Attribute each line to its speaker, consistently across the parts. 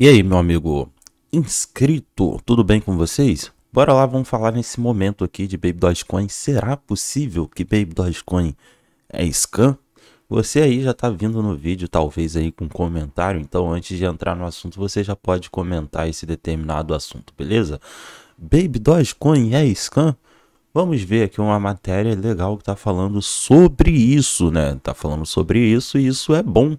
Speaker 1: E aí, meu amigo inscrito, tudo bem com vocês? Bora lá, vamos falar nesse momento aqui de Baby Dogecoin. Será possível que Baby Dogecoin é scam? Você aí já tá vindo no vídeo, talvez aí com comentário, então antes de entrar no assunto, você já pode comentar esse determinado assunto, beleza? Baby Dogecoin é scam? Vamos ver aqui uma matéria legal que tá falando sobre isso, né? Tá falando sobre isso e isso é bom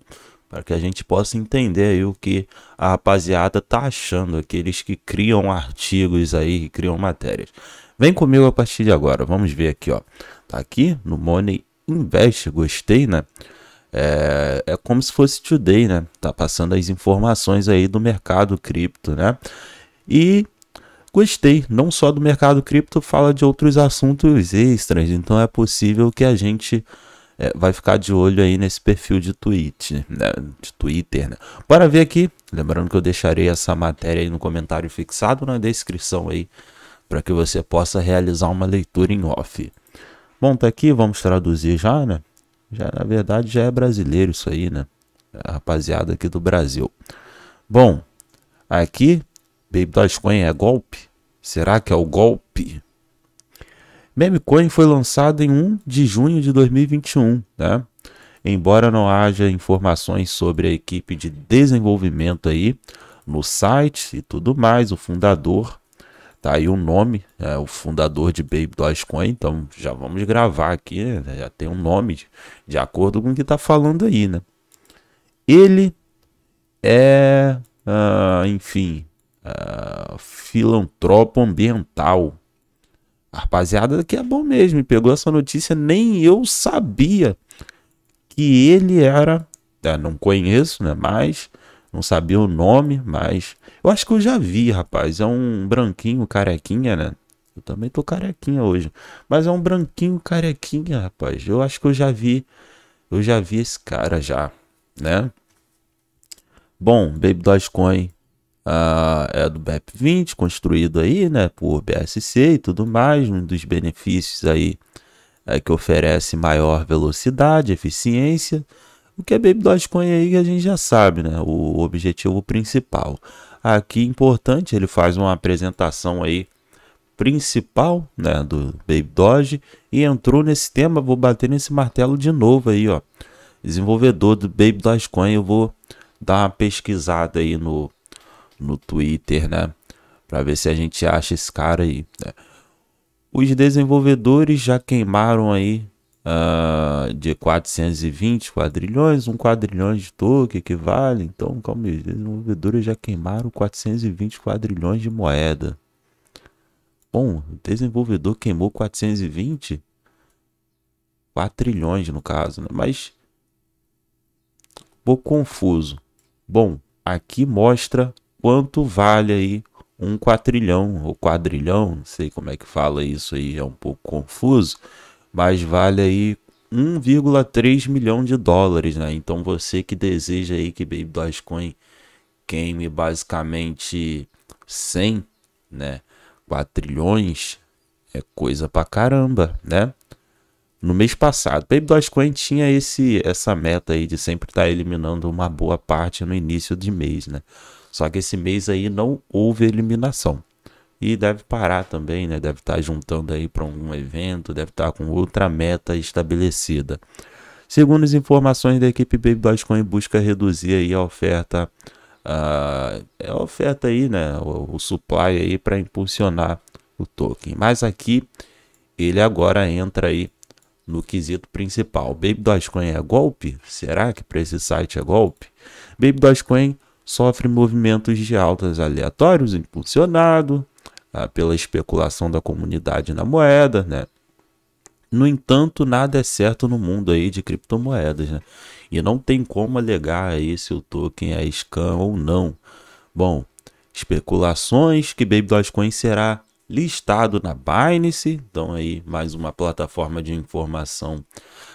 Speaker 1: para que a gente possa entender aí o que a rapaziada tá achando, aqueles que criam artigos aí, que criam matérias. Vem comigo a partir de agora, vamos ver aqui, ó. Tá aqui no Money Invest, gostei, né? É, é como se fosse Today, né? Tá passando as informações aí do mercado cripto, né? E gostei, não só do mercado cripto, fala de outros assuntos extras, então é possível que a gente é, vai ficar de olho aí nesse perfil de, tweet, né? de Twitter. Né? Bora ver aqui. Lembrando que eu deixarei essa matéria aí no comentário fixado na descrição aí, para que você possa realizar uma leitura em off. Bom, tá aqui, vamos traduzir já, né? Já, na verdade, já é brasileiro isso aí, né? A rapaziada aqui do Brasil. Bom, aqui, Baby Dogecoin é golpe? Será que é o golpe? Memecoin foi lançado em 1 de junho de 2021, né? Embora não haja informações sobre a equipe de desenvolvimento aí no site e tudo mais, o fundador tá aí o nome, é o fundador de Baby Dogecoin, então já vamos gravar aqui, né? já tem um nome de, de acordo com o que tá falando aí, né? Ele é, uh, enfim, uh, filantropo ambiental, a rapaziada que é bom mesmo, pegou essa notícia, nem eu sabia que ele era. É, não conheço, né? Mas. Não sabia o nome, mas. Eu acho que eu já vi, rapaz. É um branquinho carequinha, né? Eu também tô carequinha hoje. Mas é um branquinho carequinha, rapaz. Eu acho que eu já vi. Eu já vi esse cara já, né? Bom, Baby Dogecoin ah, é do BEP20, construído aí, né, por BSC e tudo mais, um dos benefícios aí é que oferece maior velocidade, eficiência, o que é Baby Dogecoin aí a gente já sabe, né, o objetivo principal. Aqui, importante, ele faz uma apresentação aí principal, né, do Baby Doge e entrou nesse tema, vou bater nesse martelo de novo aí, ó, desenvolvedor do Baby Dogecoin, eu vou dar uma pesquisada aí no no Twitter, né? Para ver se a gente acha esse cara aí. Né? Os desenvolvedores já queimaram aí uh, de 420 quadrilhões, um quadrilhão de token que vale. Então, calma aí, os desenvolvedores já queimaram 420 quadrilhões de moeda. Bom, o desenvolvedor queimou 420 quadrilhões no caso, né? mas pouco confuso. Bom, aqui mostra quanto vale aí um quatrilhão ou quadrilhão, não sei como é que fala isso aí, é um pouco confuso, mas vale aí 1,3 milhão de dólares, né? Então você que deseja aí que Baby Dogecoin queime basicamente 100, né? Quatrilhões é coisa pra caramba, né? no mês passado. Baby Dogecoin tinha esse, essa meta aí de sempre estar tá eliminando uma boa parte no início de mês, né? Só que esse mês aí não houve eliminação. E deve parar também, né? Deve estar tá juntando aí para algum evento, deve estar tá com outra meta estabelecida. Segundo as informações da equipe Baby Dogecoin, busca reduzir aí a oferta, uh, a oferta aí, né? O, o supply aí para impulsionar o token. Mas aqui ele agora entra aí no quesito principal. Baby Dogecoin é golpe? Será que para esse site é golpe? Baby Dogecoin sofre movimentos de altas aleatórios impulsionado ah, pela especulação da comunidade na moeda, né? No entanto, nada é certo no mundo aí de criptomoedas, né? E não tem como alegar aí se o token é scam ou não. Bom, especulações que Baby Dogecoin será listado na Binance. Então aí mais uma plataforma de informação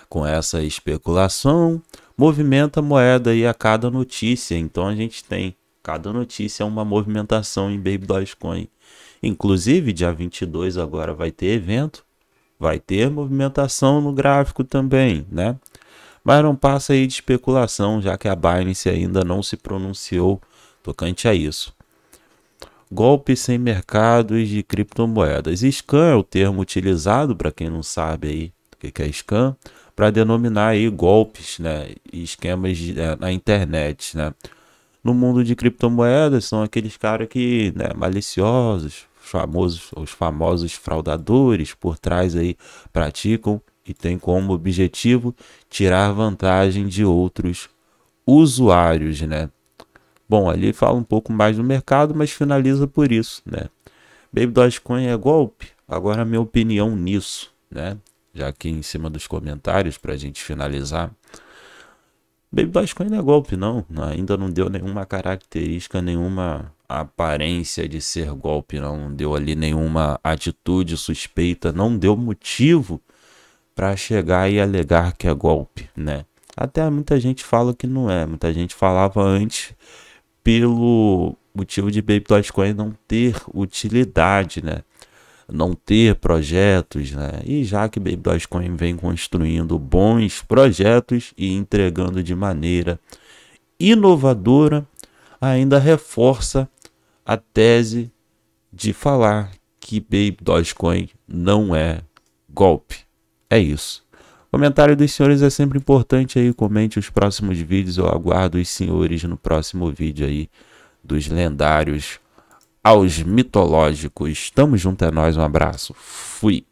Speaker 1: com essa especulação. Movimenta moeda aí a cada notícia. Então a gente tem cada notícia é uma movimentação em Baby Dogecoin. Inclusive dia 22 agora vai ter evento, vai ter movimentação no gráfico também, né? Mas não passa aí de especulação, já que a Binance ainda não se pronunciou tocante a isso golpes sem mercados de criptomoedas. Scam é o termo utilizado, para quem não sabe aí o que é scam, para denominar aí golpes né, e esquemas de, é, na internet. Né? No mundo de criptomoedas, são aqueles caras que, né, maliciosos, famosos, os famosos fraudadores por trás aí praticam e tem como objetivo tirar vantagem de outros usuários, né? Bom, ali fala um pouco mais do mercado, mas finaliza por isso, né? Baby Dogecoin é golpe? Agora a minha opinião nisso, né? Já aqui em cima dos comentários para a gente finalizar. Baby Dogecoin não é golpe não, ainda não deu nenhuma característica, nenhuma aparência de ser golpe, não, não deu ali nenhuma atitude suspeita, não deu motivo para chegar e alegar que é golpe, né? Até muita gente fala que não é, muita gente falava antes pelo motivo de Baby Dogecoin não ter utilidade, né? Não ter projetos, né? E já que Baby Dogecoin vem construindo bons projetos e entregando de maneira inovadora, ainda reforça a tese de falar que Baby Dogecoin não é golpe. É isso. Comentário dos senhores é sempre importante aí. Comente os próximos vídeos. Eu aguardo os senhores no próximo vídeo aí dos lendários aos mitológicos. Tamo junto é nós, um abraço. Fui.